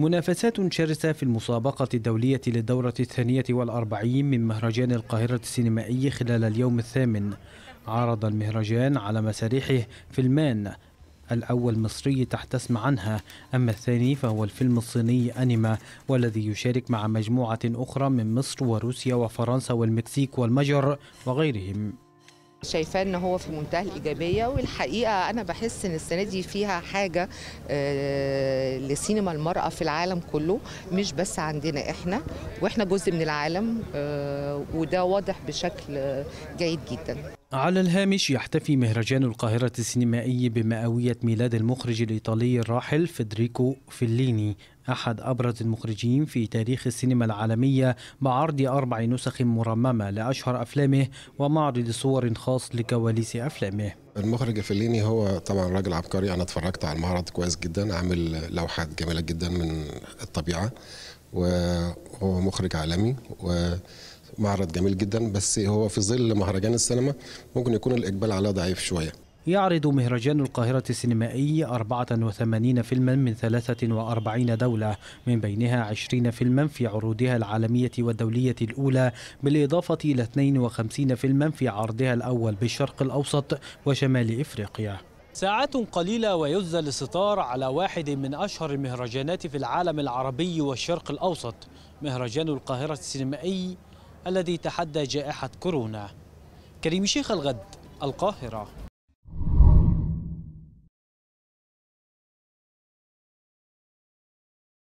منافسات شرسة في المسابقة الدولية للدورة الثانية والأربعين من مهرجان القاهرة السينمائي خلال اليوم الثامن عرض المهرجان على مسارحه فيلمان الأول مصري تحت اسم عنها أما الثاني فهو الفيلم الصيني أنيما والذي يشارك مع مجموعة أخرى من مصر وروسيا وفرنسا والمكسيك والمجر وغيرهم شايفاه ان هو في منتهى الايجابيه والحقيقه انا بحس ان السنه دي فيها حاجه آه، لسينما المراه في العالم كله مش بس عندنا احنا واحنا جزء من العالم آه، وده واضح بشكل جيد جدا على الهامش يحتفي مهرجان القاهرة السينمائي بمئوية ميلاد المخرج الإيطالي الراحل فيدريكو فيليني أحد أبرز المخرجين في تاريخ السينما العالمية بعرض أربع نسخ مرممة لأشهر أفلامه ومعرض صور خاص لكواليس أفلامه المخرج فيليني هو طبعا راجل عبقري أنا اتفرجت على المعرض كويس جدا عامل لوحات جميلة جدا من الطبيعة وهو مخرج عالمي و معرض جميل جدا بس هو في ظل مهرجان السينما ممكن يكون الإقبال عليه ضعيف شوية يعرض مهرجان القاهرة السينمائي 84 فيلما من 43 دولة من بينها 20 فيلما في عروضها العالمية والدولية الأولى بالإضافة إلى 52 فيلما في عرضها الأول بالشرق الأوسط وشمال إفريقيا ساعات قليلة ويزل الستار على واحد من أشهر المهرجانات في العالم العربي والشرق الأوسط مهرجان القاهرة السينمائي الذي تحدى جائحة كورونا كريم شيخ الغد القاهرة